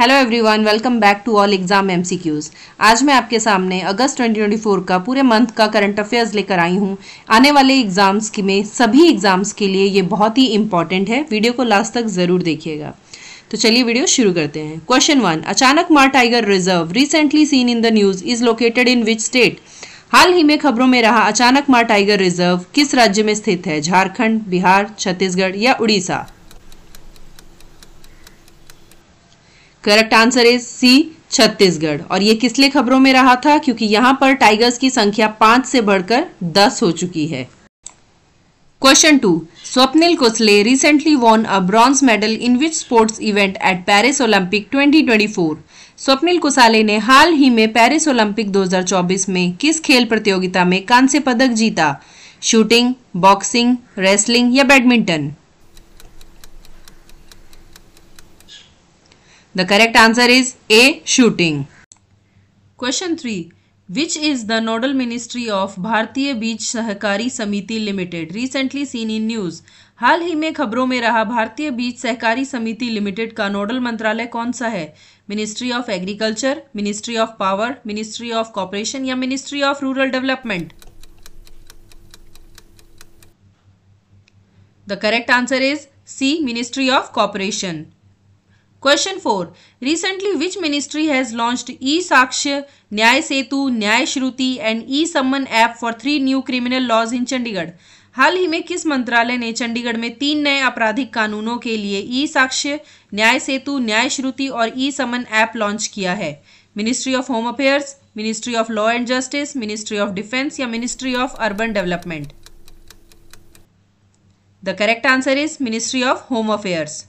Hello everyone welcome back to all exam MCQs आज मैं आपके सामने अगस्त 2024 का पूरे मंथ का करंट अफेयर्स लेकर आई हूँ आने वाले एग्जाम्स की में सभी एग्जाम्स के लिए ये बहुत ही इंपॉर्टेंट है वीडियो को लास्ट तक ज़रूर देखिएगा तो चलिए वीडियो शुरू करते हैं question one Achanakmar tiger reserve recently seen in the news is located in which state हाल ही में खबरों में रहा अचानक मार टाइगर रिजर्व किस राज्य में स्थित है झारखंड बिहार छत्तीसगढ़ या Odisha correct answer is C Chhattisgarh और ये किसलिए खबरों में रहा था क्योंकि यहां पर टाइगर्स की संख्या पांच से बढ़कर दस हो चुकी है question two Swapnil Kusale recently won a bronze medal in which sports event at Paris Olympic 2024 Swapnil Kusale ने हाल ही में पेरिस ओलंपिक 2024 में किस खेल प्रतियोगिता में कांस्य पदक जीता शूटिंग बॉक्सिंग रेसलिंग या badminton The correct answer is A. Shooting. Question 3. Which is the nodal ministry of भारतीय Beej Sahakari Samiti limited recently seen in news हाल ही में खबरों में रहा भारतीय बीज सहकारी समिति लिमिटेड का नोडल मंत्रालय कौन सा है ministry of agriculture ministry of power ministry of cooperation या ministry of rural development the correct answer is C ministry of cooperation question four recently which ministry has launch e Sakshya Nyaya Setu Nyaya Shruti and e summon app for three new criminal laws in Chandigarh हाल ही में किस मंत्रालय ने चंडीगढ़ में तीन नए आपराधिक कानूनों के लिए ई साक्ष्य न्याय सेतु न्याय श्रुति और ई समन ऐप लॉन्च किया है ministry of home affairs ministry of law and justice ministry of defence या ministry of urban development the correct answer is ministry of home affairs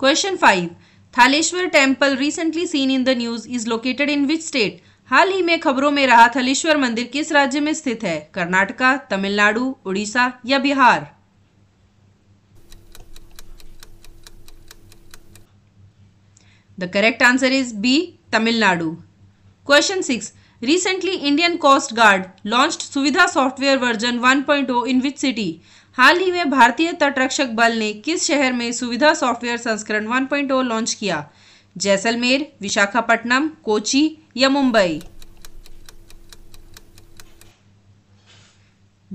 question five Thaleshwar temple recently seen in the news is located in which state हाल ही में खबरों में रहा थलेश्वर मंदिर किस राज्य में स्थित है कर्नाटका तमिलनाडु उड़ीसा या Bihar the correct answer is B Tamil Nadu question six recently Indian coast guard launched Suvidha software version 1.0 in which city हाल ही में भारतीय तटरक्षक बल ने किस शहर में सुविधा सॉफ्टवेयर संस्करण 1.0 लॉन्च किया जैसलमेर विशाखापट्टनम कोची या Mumbai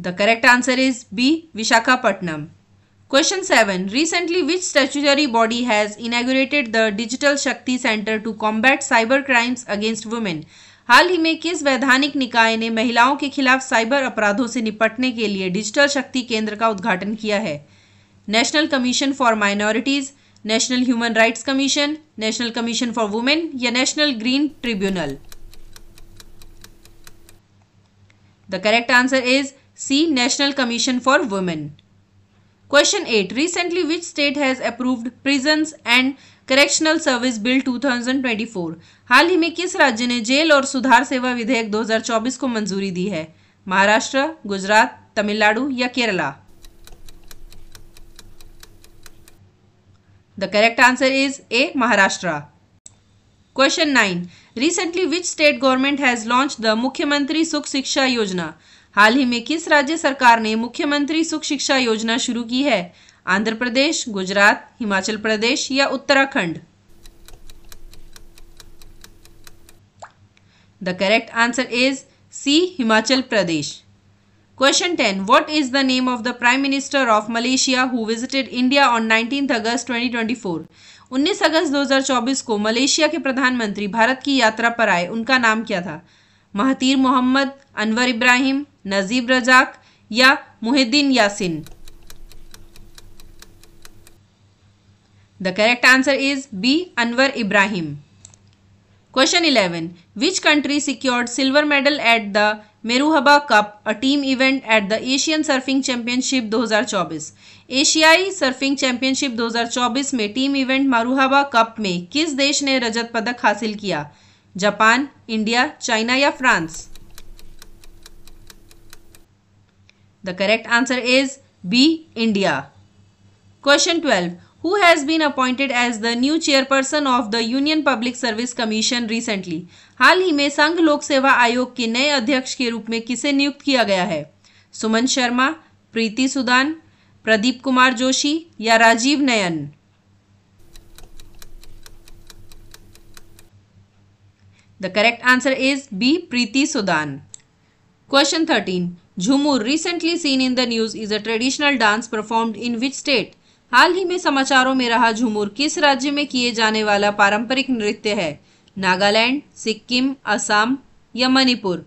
the correct answer is B Visakhapatnam question seven recently which statutory body has inaugurated the digital Shakti centre to combat cyber crimes against women हाल ही में किस वैधानिक निकाय ने महिलाओं के खिलाफ साइबर अपराधों से निपटने के लिए डिजिटल शक्ति केंद्र का उद्घाटन किया है national commission for minorities national human rights commission national commission for women या national green tribunal the correct answer is C national commission for women question eight recently which state has approved prison and correctional service bill 2024 हाल ही में किस राज्य ने jail और सुधार सेवा विधेयक 2024 को मंजूरी दी है महाराष्ट्र गुजरात तमिलनाडु या Kerala the correct answer is A Maharashtra question nine recently which state government has launch the Mukhyamantri Sukh शिक्षा योजना हाल ही में किस राज्य सरकार ने मुख्यमंत्री सुख शिक्षा योजना शुरू की है आंध्र प्रदेश गुजरात हिमाचल प्रदेश या Uttarakhand the correct answer is C Himachal Pradesh question ten what is the name of the prime minister of Malaysia who visited India on nineteen August twenty twenty four उन्नीस अगस्त दो हजार चौबीस को मलेशिया के प्रधानमंत्री भारत की यात्रा पर आए उनका नाम क्या था महतीर मोहम्मद अनवर इब्राहिम नजीब रजाक या Muhyiddin Yassin the correct answer is B Anwar Ibrahim question eleven which country secured silver medal at the Marhaba cup a team event at the Asian surfing championship 2024 एशियाई सर्फिंग चैंपियनशिप 2024 में team event मारूहबा cup में किस देश ने रजत पदक हासिल किया Japan India China या France the correct answer is B India question twelve who has been appointed as the new chairperson of the union public service commission recently हाल ही में संघ लोक सेवा आयोग के नए अध्यक्ष के रूप में किसे नियुक्त किया गया है सुमन शर्मा प्रीति सुदान प्रदीप कुमार जोशी या Rajiv Nayan the correct answer is B Preeti Sudan question thirteen Jhumur recently seen in the news is a traditional dance perform in which state हाल ही में समाचारों में रहा झुमुर किस राज्य में किए जाने वाला पारंपरिक नृत्य है नागालैंड सिक्किम असम या Manipur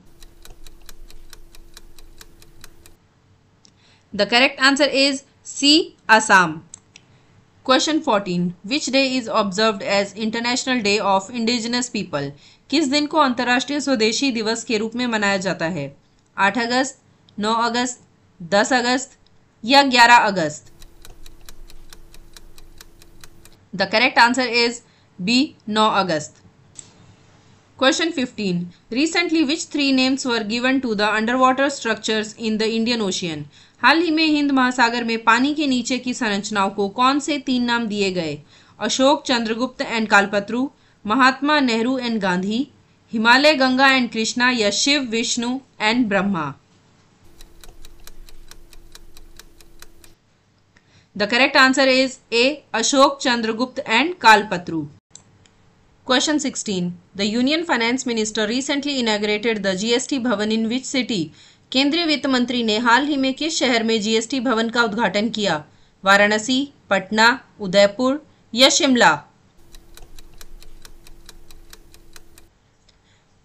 the correct answer is C Assam question fourteen which day is observe as international day of indigenous people किस दिन को अंतर्राष्ट्रीय स्वदेशी दिवस के रूप में मनाया जाता है आठ अगस्त नौ अगस्त दस अगस्त या ग्यारह अगस्त the correct answer is B नौ अगस्त fifteen 15. Which three names were given to the under water structure in the Indian Ocean हाल ही में हिंद महासागर में पानी के नीचे की संरचनाओं को कौन से तीन नाम दिए गए अशोक चंद्रगुप्त एंड कालपत्रु महात्मा नेहरू एंड गांधी हिमालय गंगा एंड कृष्णा या Shiva Vishnu and Brahma the correct answer is A Ashok Chandragupta and कालपत्रु question sixteen the union finance minister recently inaugurated the GST Bhawan in which city केंद्रीय वित्त मंत्री ने हाल ही में किस शहर में जीएसटी भवन का उद्घाटन किया वाराणसी पटना उदयपुर या Shimla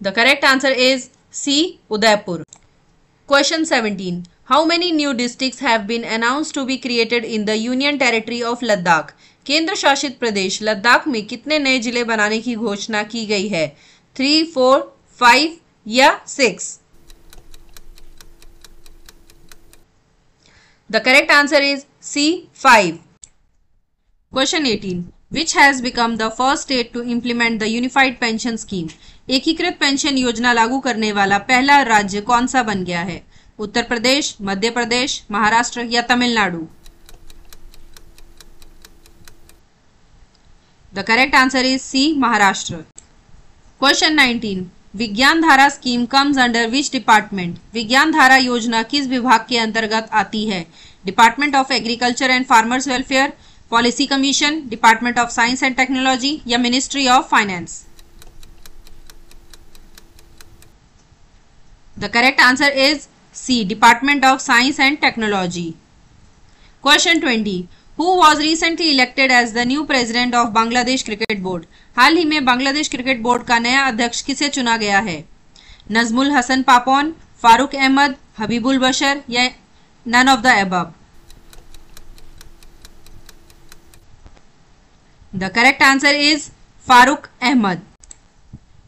the correct answer is C Udaipur question seventeen how many new districts have been announce to be created in the union territory of Ladakh केंद्र शासित प्रदेश लद्दाख में कितने नए जिले बनाने की घोषणा की गई है थ्री फोर फाइव या six the correct answer is C five question eighteen which has become the first state to implement the unified pension scheme. एकीकृत पेंशन योजना लागू करने वाला पहला राज्य कौन सा बन गया है उत्तर प्रदेश मध्य प्रदेश महाराष्ट्र या Tamil Nadu the correct answer is C Maharashtra question 19 Vigyan Dhara scheme comes under which department Vigyan Dhara योजना किस विभाग के अंतर्गत आती है department of agriculture and farmers welfare policy commission department of science and technology या ministry of finance the correct answer is C department of science and technology question twenty who was recently elected as the new president of Bangladesh cricket board हाल ही में Bangladesh cricket board का नया अध्यक्ष किसे चुना गया है नजमुल हसन पापोन फारूक अहमद हबीबुल बशर या none of the above the correct answer is Faruque Ahmed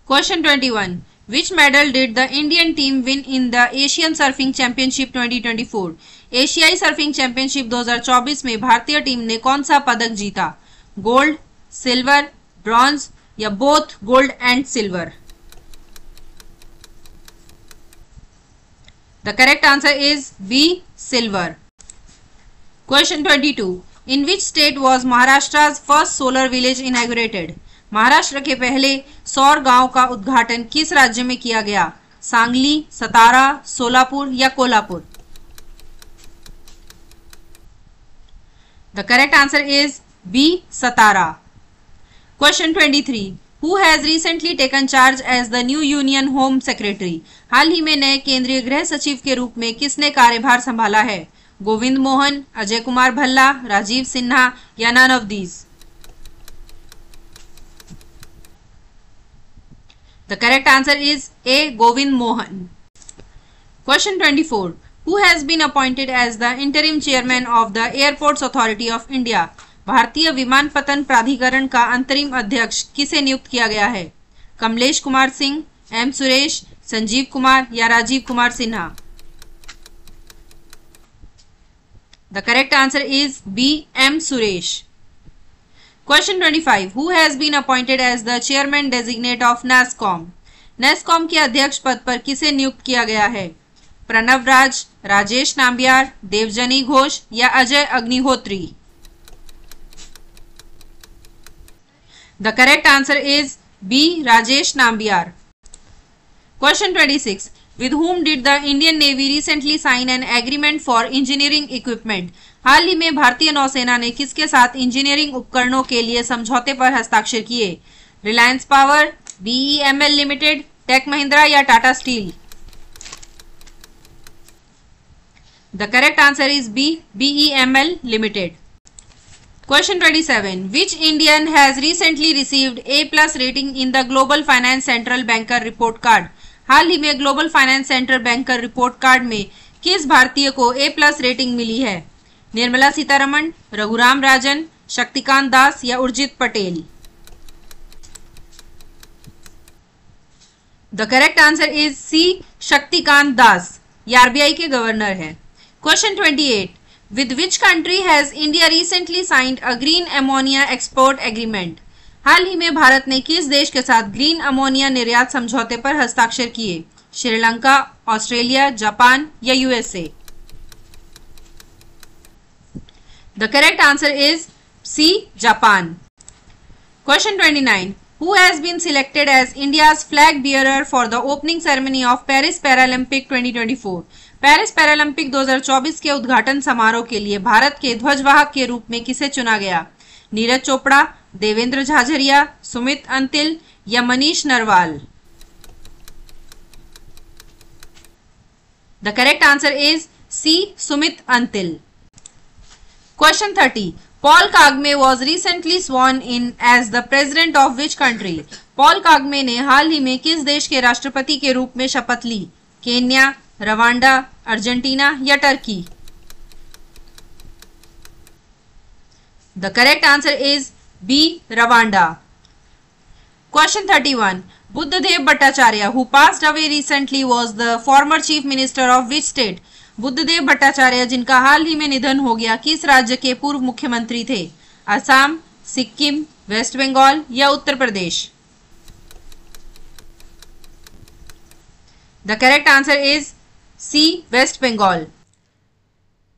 question twenty one which medal did the Indian team win in the Asian surfing championship twenty twenty four एशियाई सर्फिंग चैंपियनशिप दो हजार चौबीस में भारतीय टीम ने कौन सा पदक जीता गोल्ड सिल्वर ब्रॉन्ज या both gold and silver the correct answer is B silver question twenty two in which state was Maharashtra first solar village inaugurated Maharashtra के पहले सौर गांव का उद्घाटन किस राज्य में किया गया सांगली सतारा सोलापुर या Kolhapur the correct answer is B Satara question twenty three who has recently taken charge as the new union home secretary हाल ही में नए केंद्रीय गृह सचिव के रूप में किसने कार्यभार संभाला है गोविंद मोहन अजय कुमार भल्ला राजीव सिन्हा या none of these the correct answer is A Govind Mohan question 24 Who has been appointed as the interim chairman of the Airports Authority of India? भारतीय विमान पतन प्राधिकरण का अंतरिम अध्यक्ष किसे नियुक्त किया गया है कमलेश कुमार सिंह एम सुरेश संजीव कुमार या Rajiv Kumar Sinha The correct answer is B. M. Suresh. Question 25. Who has been appointed as the chairman designate of NASCOM? NASCOM के अध्यक्ष पद पर किसे नियुक्त किया गया है प्रणव राज राजेश नाम्बियार देवजनी घोष या Ajay Agnihotri the correct answer is B Rajesh Nambiar question 26 with whom did the Indian navy recently sign an agreement for engineering equipment हाल ही में भारतीय नौसेना ने किसके साथ इंजीनियरिंग उपकरणों के लिए समझौते पर हस्ताक्षर किए Reliance power BEML limited tech Mahindra या Tata steel the correct answer is B BEML limited question seven which Indian has recently received A plus rating in the global finance central banker report card हाल ही में global finance center banker report card में किस भारतीय को ए plus rating मिली है निर्मला सीतारमन रघुराम राजन शक्तिकांत दास या Urjit Patel the correct answer is C Shaktikanta Das RBI के गवर्नर है question 28 with which country has India recently signed a green ammonia export agreement हाल ही में भारत ने किस देश के साथ ग्रीन अमोनिया निर्यात समझौते पर हस्ताक्षर किए श्रीलंका ऑस्ट्रेलिया जापान या USA the correct answer is C Japan question 29 Who has been selected as India's flag bearer for the opening ceremony of Paris Paralympic 2024? Paris Paralympic 2024 के उद्घाटन समारोह के लिए भारत के ध्वजवाहक के रूप में किसे चुना गया नीरज चोपड़ा देवेंद्र झाझरिया सुमित अंतिल या Manish Narwal the correct answer is C Sumit Antil question thirty Paul Kagame was recently sworn in as the president of which country Paul Kagame ने हाल ही में किस देश के राष्ट्रपति के रूप में शपथ ली केन्या रवांडा अर्जेंटीना या Turkey the correct answer is B Rwanda Question 31. Buddhadev Bhattacharya, who passed away recently, was the former chief minister of which state? Buddhadeb Bhattacharya जिनका हाल ही में निधन हो गया किस राज्य के पूर्व मुख्यमंत्री थे असम सिक्किम वेस्ट बंगाल या Uttar Pradesh the correct answer is C West Bengal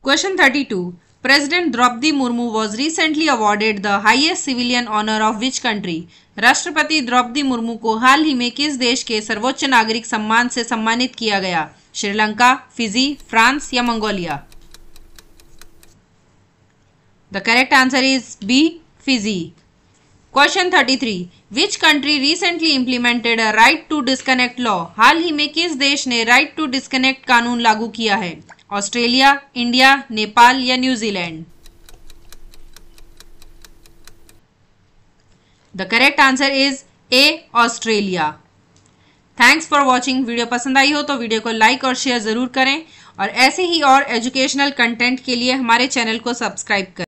question thirty two President Draupadi Murmu was recently awarded the highest civilian honor of which country? राष्ट्रपति द्रौपदी मुर्मू को हाल ही में किस देश के सर्वोच्च नागरिक सम्मान से सम्मानित किया गया श्रीलंका फिजी फ्रांस या Mongolia the correct answer is B Fiji question 33 which country recently implemented right to disconnect law हाल ही में किस देश ने राइट टू डिस्कनेक्ट कानून लागू किया है ऑस्ट्रेलिया इंडिया नेपाल या New Zealand the correct answer is A Australia thanks for watching video पसंद आई हो तो वीडियो को लाइक और शेयर ज़रूर करें और ऐसे ही और एजुकेशनल कंटेंट के लिए हमारे चैनल को सब्सक्राइब करें